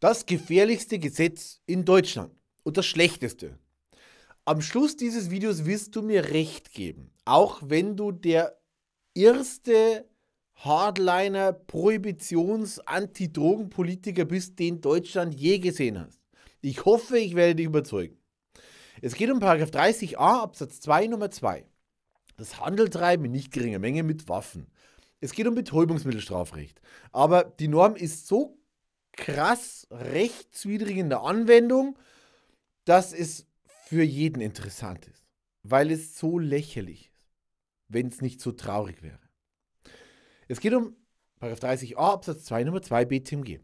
Das gefährlichste Gesetz in Deutschland und das schlechteste. Am Schluss dieses Videos wirst du mir recht geben, auch wenn du der erste Hardliner Prohibitions Antidrogenpolitiker bist, den Deutschland je gesehen hast. Ich hoffe, ich werde dich überzeugen. Es geht um 30a Absatz 2 Nummer 2. Das Handeltreiben in nicht geringer Menge mit Waffen. Es geht um Betäubungsmittelstrafrecht. Aber die Norm ist so krass rechtswidrig in der Anwendung, dass es für jeden interessant ist, weil es so lächerlich ist, wenn es nicht so traurig wäre. Es geht um 30a Absatz 2 Nummer 2 BTMG.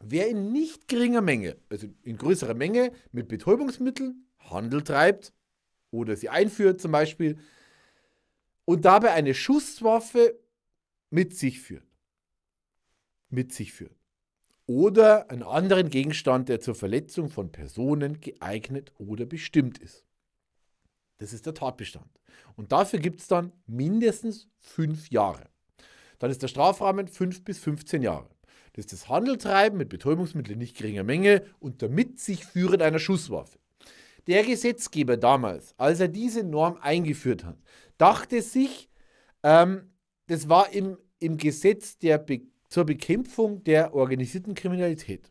Wer in nicht geringer Menge, also in größerer Menge mit Betäubungsmitteln Handel treibt oder sie einführt zum Beispiel und dabei eine Schusswaffe mit sich führt, mit sich führt, oder einen anderen Gegenstand, der zur Verletzung von Personen geeignet oder bestimmt ist. Das ist der Tatbestand. Und dafür gibt es dann mindestens fünf Jahre. Dann ist der Strafrahmen fünf bis 15 Jahre. Das ist das Handeltreiben mit Betäubungsmitteln in nicht geringer Menge und damit sich Führen einer Schusswaffe. Der Gesetzgeber damals, als er diese Norm eingeführt hat, dachte sich, ähm, das war im, im Gesetz der Be zur Bekämpfung der organisierten Kriminalität.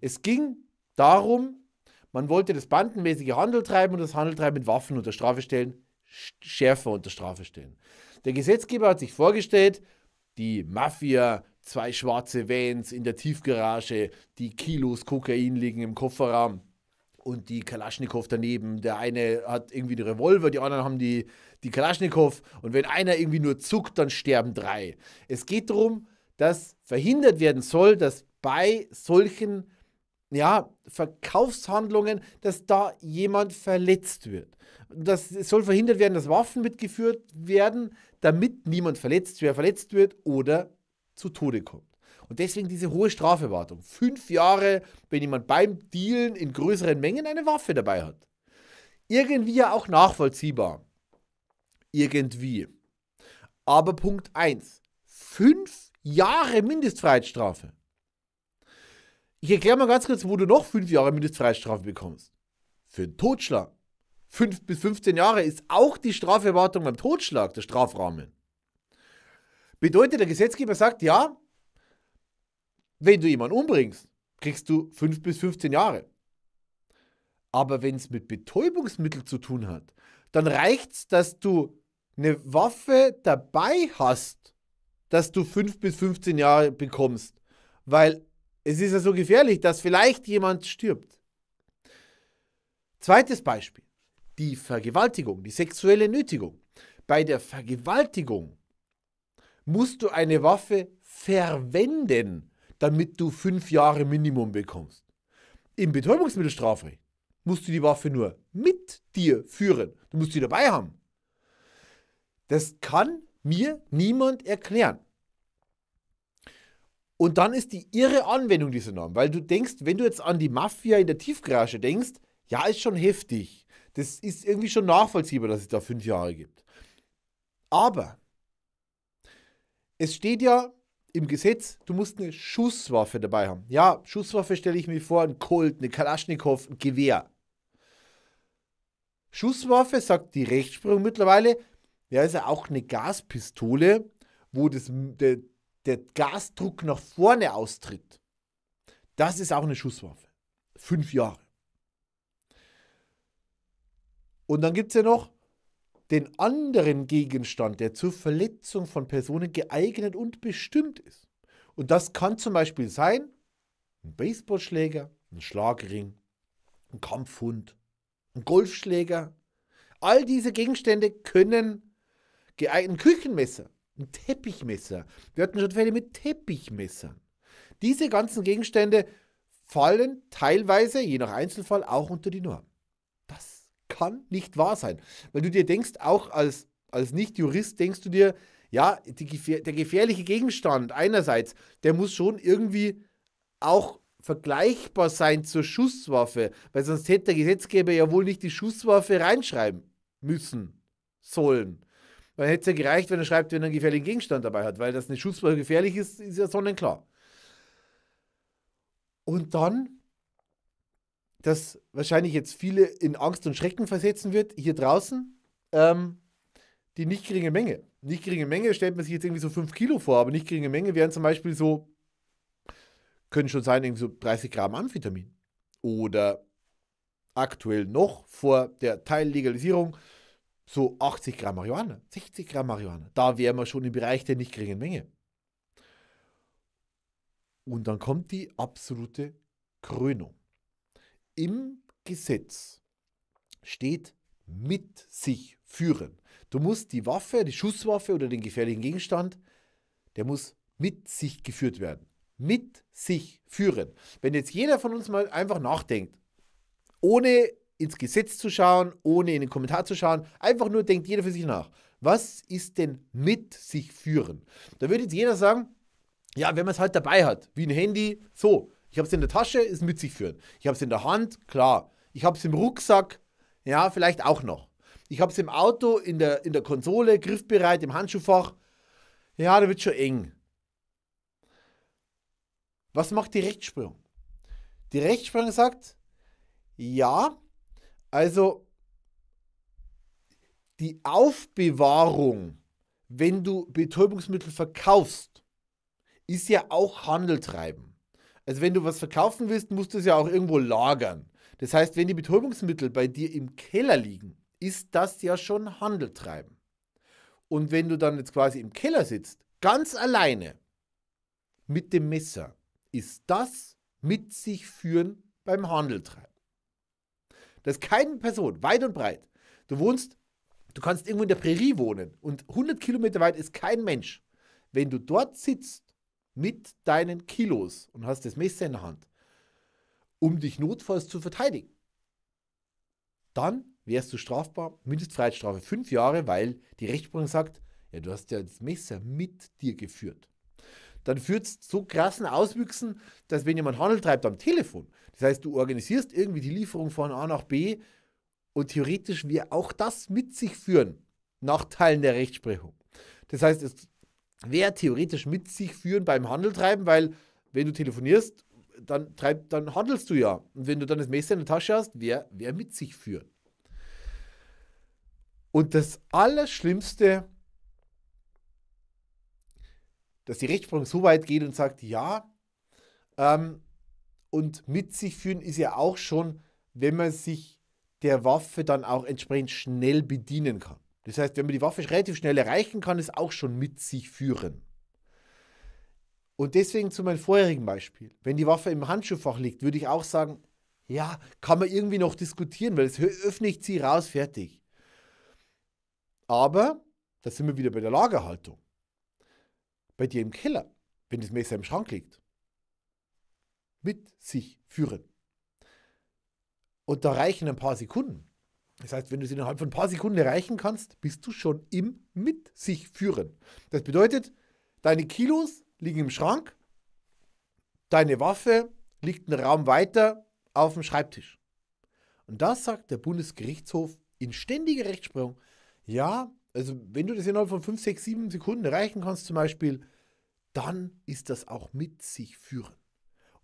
Es ging darum, man wollte das bandenmäßige Handel treiben und das Handeltreiben mit Waffen unter Strafe stellen, schärfer unter Strafe stellen. Der Gesetzgeber hat sich vorgestellt, die Mafia, zwei schwarze Vans in der Tiefgarage, die Kilos Kokain liegen im Kofferraum und die Kalaschnikow daneben. Der eine hat irgendwie die Revolver, die anderen haben die, die Kalaschnikow. Und wenn einer irgendwie nur zuckt, dann sterben drei. Es geht darum, dass verhindert werden soll, dass bei solchen ja, Verkaufshandlungen, dass da jemand verletzt wird. Das soll verhindert werden, dass Waffen mitgeführt werden, damit niemand verletzt, wer verletzt wird oder zu Tode kommt. Und deswegen diese hohe Strafewartung. Fünf Jahre, wenn jemand beim Dealen in größeren Mengen eine Waffe dabei hat. Irgendwie ja auch nachvollziehbar. Irgendwie. Aber Punkt 1. Fünf Jahre Mindestfreiheitsstrafe. Ich erkläre mal ganz kurz, wo du noch fünf Jahre Mindestfreiheitsstrafe bekommst. Für einen Totschlag. Fünf bis 15 Jahre ist auch die Straferwartung beim Totschlag der Strafrahmen. Bedeutet, der Gesetzgeber sagt, ja, wenn du jemanden umbringst, kriegst du fünf bis 15 Jahre. Aber wenn es mit Betäubungsmitteln zu tun hat, dann reicht es, dass du eine Waffe dabei hast dass du 5 bis 15 Jahre bekommst. Weil es ist ja so gefährlich, dass vielleicht jemand stirbt. Zweites Beispiel. Die Vergewaltigung, die sexuelle Nötigung. Bei der Vergewaltigung musst du eine Waffe verwenden, damit du fünf Jahre Minimum bekommst. Im Betäubungsmittelstrafrecht musst du die Waffe nur mit dir führen. Du musst sie dabei haben. Das kann mir niemand erklären. Und dann ist die irre Anwendung dieser Norm, weil du denkst, wenn du jetzt an die Mafia in der Tiefgarage denkst, ja, ist schon heftig. Das ist irgendwie schon nachvollziehbar, dass es da fünf Jahre gibt. Aber es steht ja im Gesetz, du musst eine Schusswaffe dabei haben. Ja, Schusswaffe stelle ich mir vor, ein Colt, eine Kalaschnikow, ein Gewehr. Schusswaffe, sagt die Rechtsprechung mittlerweile, ja, ist ja auch eine Gaspistole, wo das, der, der Gasdruck nach vorne austritt. Das ist auch eine Schusswaffe. Fünf Jahre. Und dann gibt es ja noch den anderen Gegenstand, der zur Verletzung von Personen geeignet und bestimmt ist. Und das kann zum Beispiel sein ein Baseballschläger, ein Schlagring, ein Kampfhund, ein Golfschläger. All diese Gegenstände können ein Küchenmesser, ein Teppichmesser. Wir hatten schon Fälle mit Teppichmessern. Diese ganzen Gegenstände fallen teilweise, je nach Einzelfall, auch unter die Norm. Das kann nicht wahr sein. Weil du dir denkst, auch als, als Nicht-Jurist denkst du dir, ja, die, der gefährliche Gegenstand einerseits, der muss schon irgendwie auch vergleichbar sein zur Schusswaffe, weil sonst hätte der Gesetzgeber ja wohl nicht die Schusswaffe reinschreiben müssen, sollen. Weil hätte es ja gereicht, wenn er schreibt, wenn er einen gefährlichen Gegenstand dabei hat, weil das eine Schusswaffe gefährlich ist, ist ja sonnenklar. Und dann, das wahrscheinlich jetzt viele in Angst und Schrecken versetzen wird, hier draußen, ähm, die nicht geringe Menge. Nicht geringe Menge stellt man sich jetzt irgendwie so 5 Kilo vor, aber nicht geringe Menge wären zum Beispiel so, können schon sein, irgendwie so 30 Gramm Amphetamin. Oder aktuell noch vor der Teillegalisierung so 80 Gramm Marihuana, 60 Gramm Marihuana. Da wären wir schon im Bereich der nicht geringen Menge. Und dann kommt die absolute Krönung. Im Gesetz steht mit sich führen. Du musst die Waffe, die Schusswaffe oder den gefährlichen Gegenstand, der muss mit sich geführt werden. Mit sich führen. Wenn jetzt jeder von uns mal einfach nachdenkt, ohne ins Gesetz zu schauen, ohne in den Kommentar zu schauen. Einfach nur denkt jeder für sich nach. Was ist denn mit sich führen? Da würde jetzt jeder sagen, ja, wenn man es halt dabei hat, wie ein Handy, so. Ich habe es in der Tasche, ist mit sich führen. Ich habe es in der Hand, klar. Ich habe es im Rucksack, ja, vielleicht auch noch. Ich habe es im Auto, in der, in der Konsole, griffbereit, im Handschuhfach. Ja, da wird schon eng. Was macht die Rechtsprechung? Die Rechtsprechung sagt, ja, also die Aufbewahrung, wenn du Betäubungsmittel verkaufst, ist ja auch Handeltreiben. Also wenn du was verkaufen willst, musst du es ja auch irgendwo lagern. Das heißt, wenn die Betäubungsmittel bei dir im Keller liegen, ist das ja schon Handeltreiben. Und wenn du dann jetzt quasi im Keller sitzt, ganz alleine mit dem Messer, ist das mit sich führen beim Handeltreiben. Da ist keine Person, weit und breit. Du wohnst, du kannst irgendwo in der Prärie wohnen und 100 Kilometer weit ist kein Mensch. Wenn du dort sitzt mit deinen Kilos und hast das Messer in der Hand, um dich notfalls zu verteidigen, dann wärst du strafbar, Mindestfreiheitsstrafe fünf Jahre, weil die Rechtsprechung sagt, ja, du hast ja das Messer mit dir geführt dann führt es zu krassen Auswüchsen, dass wenn jemand Handel treibt am Telefon, das heißt, du organisierst irgendwie die Lieferung von A nach B und theoretisch wir auch das mit sich führen, nach Teilen der Rechtsprechung. Das heißt, es wäre theoretisch mit sich führen beim Handel treiben, weil wenn du telefonierst, dann, treib, dann handelst du ja. Und wenn du dann das Messer in der Tasche hast, wer, wer mit sich führen? Und das Allerschlimmste ist, dass die Rechtsprechung so weit geht und sagt, ja, ähm, und mit sich führen ist ja auch schon, wenn man sich der Waffe dann auch entsprechend schnell bedienen kann. Das heißt, wenn man die Waffe relativ schnell erreichen kann, ist auch schon mit sich führen. Und deswegen zu meinem vorherigen Beispiel. Wenn die Waffe im Handschuhfach liegt, würde ich auch sagen, ja, kann man irgendwie noch diskutieren, weil es öffne ich sie raus, fertig. Aber, da sind wir wieder bei der Lagerhaltung bei dir im Keller, wenn das Messer im Schrank liegt, mit sich führen. Und da reichen ein paar Sekunden. Das heißt, wenn du es innerhalb von ein paar Sekunden erreichen kannst, bist du schon im Mit sich führen. Das bedeutet, deine Kilos liegen im Schrank, deine Waffe liegt einen Raum weiter auf dem Schreibtisch. Und das sagt der Bundesgerichtshof in ständiger Rechtsprechung. Ja, also wenn du das innerhalb von 5, 6, 7 Sekunden erreichen kannst, zum Beispiel, dann ist das auch mit sich führen.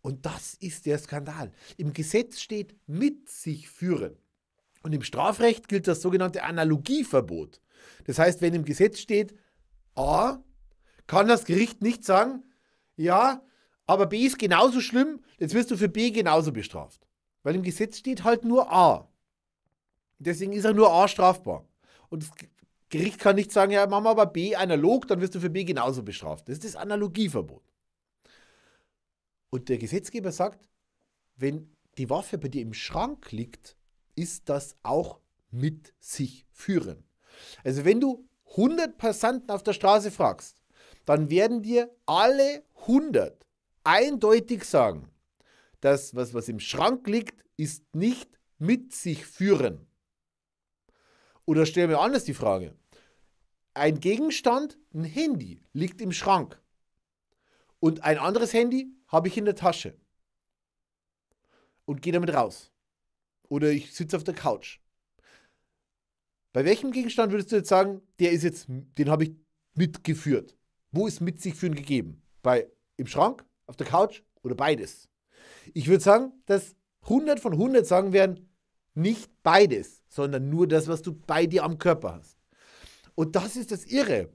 Und das ist der Skandal. Im Gesetz steht mit sich führen. Und im Strafrecht gilt das sogenannte Analogieverbot. Das heißt, wenn im Gesetz steht A, kann das Gericht nicht sagen, ja, aber B ist genauso schlimm, jetzt wirst du für B genauso bestraft. Weil im Gesetz steht halt nur A. Deswegen ist er nur A strafbar. Und das Gericht kann nicht sagen, ja, machen wir aber B analog, dann wirst du für B genauso bestraft. Das ist das Analogieverbot. Und der Gesetzgeber sagt, wenn die Waffe bei dir im Schrank liegt, ist das auch mit sich führen. Also wenn du 100 Passanten auf der Straße fragst, dann werden dir alle 100 eindeutig sagen, das, was, was im Schrank liegt, ist nicht mit sich führen. Oder stell mir anders die Frage. Ein Gegenstand, ein Handy, liegt im Schrank. Und ein anderes Handy habe ich in der Tasche. Und gehe damit raus. Oder ich sitze auf der Couch. Bei welchem Gegenstand würdest du jetzt sagen, der ist jetzt, den habe ich mitgeführt? Wo ist mit sich führen gegeben? Bei im Schrank, auf der Couch oder beides? Ich würde sagen, dass 100 von 100 sagen werden, nicht beides, sondern nur das, was du bei dir am Körper hast. Und das ist das Irre.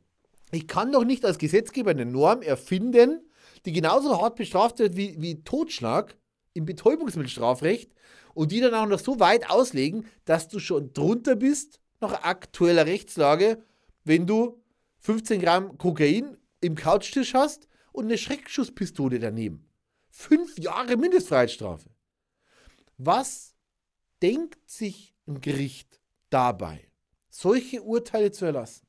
Ich kann doch nicht als Gesetzgeber eine Norm erfinden, die genauso hart bestraft wird wie, wie Totschlag im Betäubungsmittelstrafrecht und die dann auch noch so weit auslegen, dass du schon drunter bist, nach aktueller Rechtslage, wenn du 15 Gramm Kokain im Couchtisch hast und eine Schreckschusspistole daneben. Fünf Jahre Mindestfreiheitsstrafe. Was denkt sich ein Gericht dabei? solche Urteile zu erlassen.